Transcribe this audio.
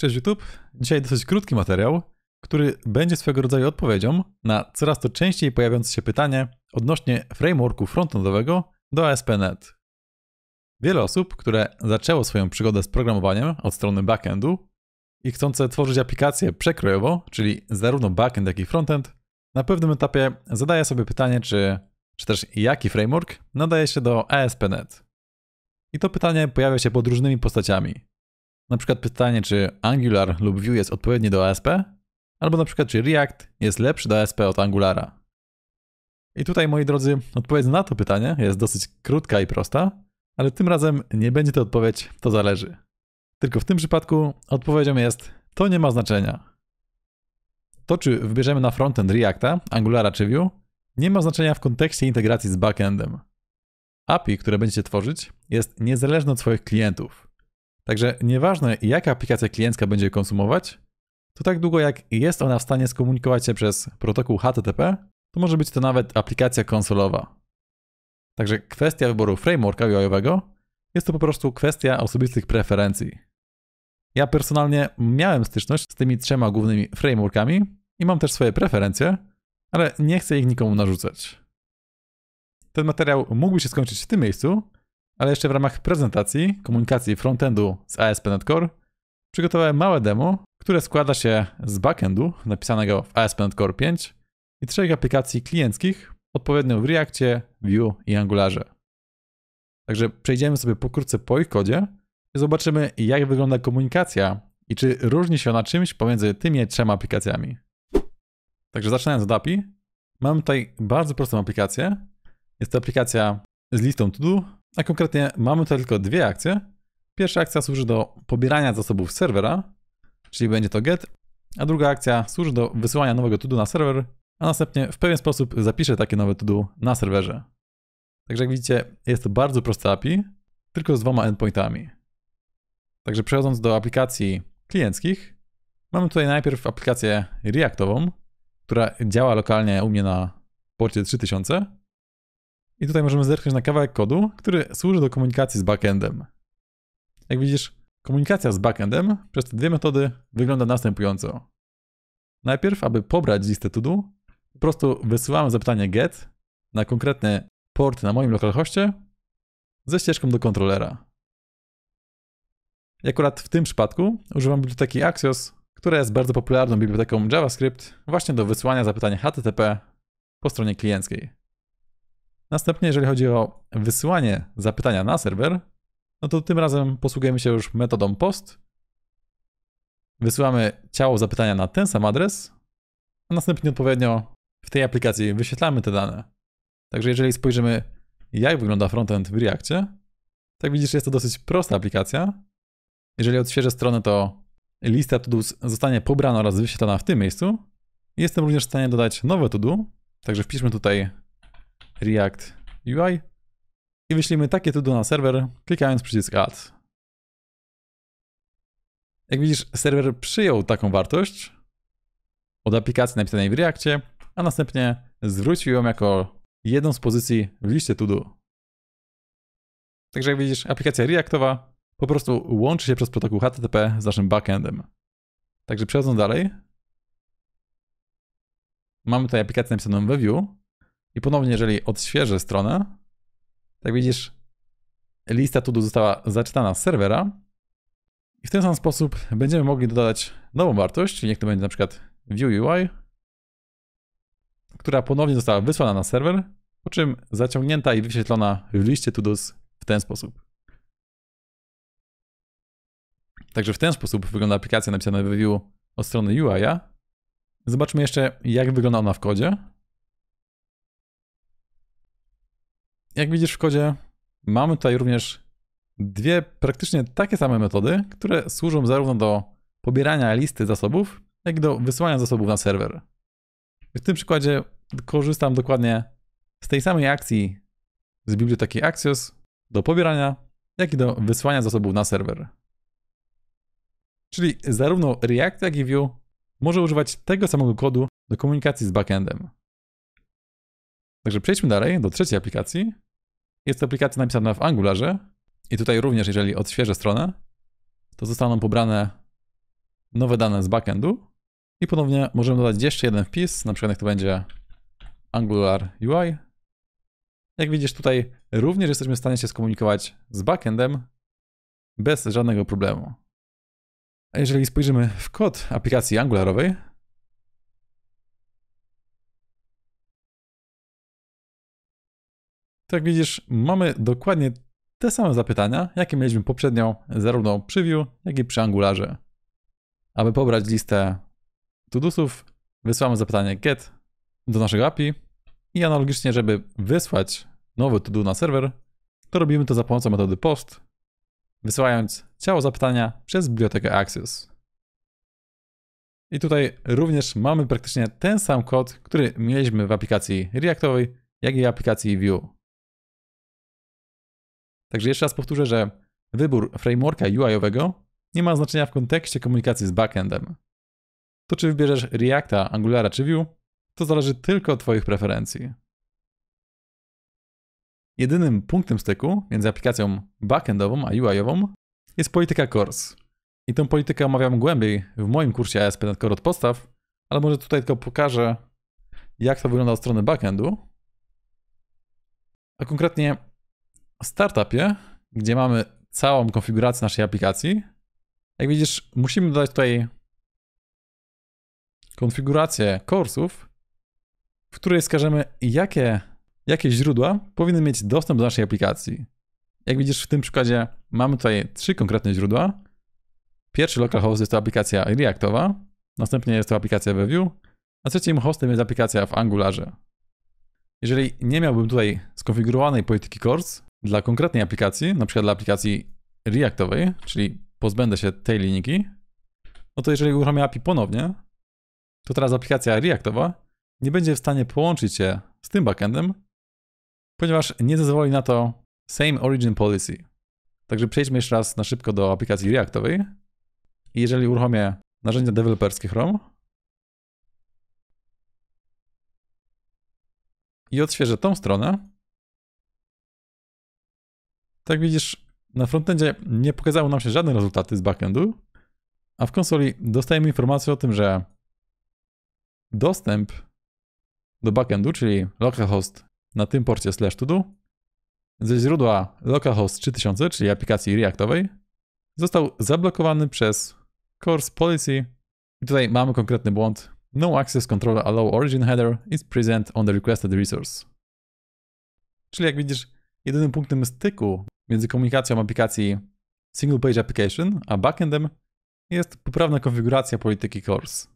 Cześć YouTube. Dzisiaj dosyć krótki materiał, który będzie swego rodzaju odpowiedzią na coraz to częściej pojawiające się pytanie odnośnie frameworku frontendowego do ASP.NET. Wiele osób, które zaczęło swoją przygodę z programowaniem od strony backendu i chcące tworzyć aplikację przekrojowo, czyli zarówno backend, jak i frontend, na pewnym etapie zadaje sobie pytanie, czy, czy też jaki framework nadaje się do ASP.NET. I to pytanie pojawia się pod różnymi postaciami – na przykład pytanie, czy Angular lub Vue jest odpowiedni do ASP? Albo na przykład, czy React jest lepszy do ASP od Angulara? I tutaj, moi drodzy, odpowiedź na to pytanie jest dosyć krótka i prosta, ale tym razem nie będzie to odpowiedź, to zależy. Tylko w tym przypadku odpowiedzią jest, to nie ma znaczenia. To, czy wybierzemy na frontend Reacta, Angulara czy Vue, nie ma znaczenia w kontekście integracji z backendem. API, które będziecie tworzyć, jest niezależne od swoich klientów. Także nieważne, jaka aplikacja kliencka będzie konsumować, to tak długo jak jest ona w stanie skomunikować się przez protokół HTTP, to może być to nawet aplikacja konsolowa. Także kwestia wyboru frameworka UI-owego jest to po prostu kwestia osobistych preferencji. Ja personalnie miałem styczność z tymi trzema głównymi frameworkami i mam też swoje preferencje, ale nie chcę ich nikomu narzucać. Ten materiał mógłby się skończyć w tym miejscu, ale jeszcze w ramach prezentacji komunikacji frontendu z ASP.NET Core przygotowałem małe demo, które składa się z backendu napisanego w ASP.NET Core 5 i trzech aplikacji klienckich, odpowiednio w Reactie, Vue i Angularze. Także przejdziemy sobie pokrótce po ich kodzie i zobaczymy, jak wygląda komunikacja i czy różni się ona czymś pomiędzy tymi trzema aplikacjami. Także zaczynając od API, mamy tutaj bardzo prostą aplikację. Jest to aplikacja z listą to do, a konkretnie mamy tutaj tylko dwie akcje. Pierwsza akcja służy do pobierania zasobów serwera, czyli będzie to get, a druga akcja służy do wysyłania nowego to na serwer, a następnie w pewien sposób zapiszę takie nowe to na serwerze. Także jak widzicie, jest to bardzo proste API, tylko z dwoma endpointami. Także przechodząc do aplikacji klienckich, mamy tutaj najpierw aplikację Reactową, która działa lokalnie u mnie na porcie 3000, i tutaj możemy zerknąć na kawałek kodu, który służy do komunikacji z backendem. Jak widzisz, komunikacja z backendem przez te dwie metody wygląda następująco. Najpierw, aby pobrać listę to-do, po prostu wysyłamy zapytanie get na konkretny port na moim localhoście ze ścieżką do kontrolera. I akurat w tym przypadku używam biblioteki Axios, która jest bardzo popularną biblioteką JavaScript właśnie do wysyłania zapytania HTTP po stronie klienckiej. Następnie, jeżeli chodzi o wysyłanie zapytania na serwer, no to tym razem posługujemy się już metodą post. Wysyłamy ciało zapytania na ten sam adres, a następnie odpowiednio w tej aplikacji wyświetlamy te dane. Także jeżeli spojrzymy, jak wygląda frontend w Reactie, tak widzisz, jest to dosyć prosta aplikacja. Jeżeli odświeżę stronę, to lista to zostanie pobrana oraz wyświetlona w tym miejscu. Jestem również w stanie dodać nowe to także wpiszmy tutaj React UI i wyślimy takie to do na serwer, klikając przycisk Add. Jak widzisz, serwer przyjął taką wartość od aplikacji napisanej w Reactie, a następnie zwrócił ją jako jedną z pozycji w liście to do. Także jak widzisz, aplikacja Reactowa po prostu łączy się przez protokół HTTP z naszym backendem. Także przechodząc dalej, mamy tutaj aplikację napisaną we View. I ponownie, jeżeli odświeżę stronę, tak widzisz, lista to została zaczytana z serwera. I w ten sam sposób będziemy mogli dodać nową wartość, czyli niech to będzie na przykład view UI, która ponownie została wysłana na serwer, po czym zaciągnięta i wyświetlona w liście to w ten sposób. Także w ten sposób wygląda aplikacja napisana w view od strony UI'a. Zobaczmy jeszcze, jak wygląda ona w kodzie. jak widzisz w kodzie, mamy tutaj również dwie praktycznie takie same metody, które służą zarówno do pobierania listy zasobów, jak i do wysyłania zasobów na serwer. W tym przykładzie korzystam dokładnie z tej samej akcji z biblioteki Axios do pobierania, jak i do wysyłania zasobów na serwer. Czyli zarówno React, jak i Vue może używać tego samego kodu do komunikacji z backendem. Także przejdźmy dalej do trzeciej aplikacji. Jest to aplikacja napisana w Angularze i tutaj również jeżeli odświeżę stronę, to zostaną pobrane nowe dane z backendu i ponownie możemy dodać jeszcze jeden wpis, na przykład jak to będzie Angular UI. Jak widzisz tutaj również jesteśmy w stanie się skomunikować z backendem bez żadnego problemu. A jeżeli spojrzymy w kod aplikacji angularowej, Tak widzisz, mamy dokładnie te same zapytania, jakie mieliśmy poprzednio, zarówno przy View, jak i przy Angularze. Aby pobrać listę tudusów, wysyłamy zapytanie get do naszego API i analogicznie, żeby wysłać nowy todo na serwer, to robimy to za pomocą metody post, wysyłając ciało zapytania przez bibliotekę Access. I tutaj również mamy praktycznie ten sam kod, który mieliśmy w aplikacji Reactowej, jak i w aplikacji Vue. Także jeszcze raz powtórzę, że wybór frameworka UI-owego nie ma znaczenia w kontekście komunikacji z backendem. To czy wybierzesz Reacta, Angulara czy Vue, to zależy tylko od Twoich preferencji. Jedynym punktem styku między aplikacją backendową a UI-ową jest polityka CORS. I tę politykę omawiam głębiej w moim kursie ASP.NET Core od podstaw, ale może tutaj tylko pokażę, jak to wygląda od strony backendu. A konkretnie, startupie, gdzie mamy całą konfigurację naszej aplikacji, jak widzisz, musimy dodać tutaj konfigurację kursów, w której wskażemy, jakie, jakie źródła powinny mieć dostęp do naszej aplikacji. Jak widzisz, w tym przykładzie mamy tutaj trzy konkretne źródła. Pierwszy localhost jest to aplikacja Reactowa, następnie jest to aplikacja WebView, a trzecim hostem jest aplikacja w Angularze. Jeżeli nie miałbym tutaj skonfigurowanej polityki Cores, dla konkretnej aplikacji, na przykład dla aplikacji Reactowej, czyli pozbędę się tej linijki, no to jeżeli uruchomię API ponownie, to teraz aplikacja Reactowa nie będzie w stanie połączyć się z tym backendem, ponieważ nie zezwoli na to Same Origin Policy. Także przejdźmy jeszcze raz na szybko do aplikacji Reactowej. I jeżeli uruchomię narzędzia deweloperskie Chrome i odświeżę tą stronę, tak widzisz, na frontendzie nie pokazały nam się żadne rezultaty z backendu, a w konsoli dostajemy informację o tym, że dostęp do backendu, czyli localhost na tym porcie slash todo ze źródła localhost 3000, czyli aplikacji Reactowej, został zablokowany przez course policy i tutaj mamy konkretny błąd. No access control allow origin header is present on the requested resource. Czyli jak widzisz, jedynym punktem styku między komunikacją aplikacji Single Page Application a backendem jest poprawna konfiguracja polityki course.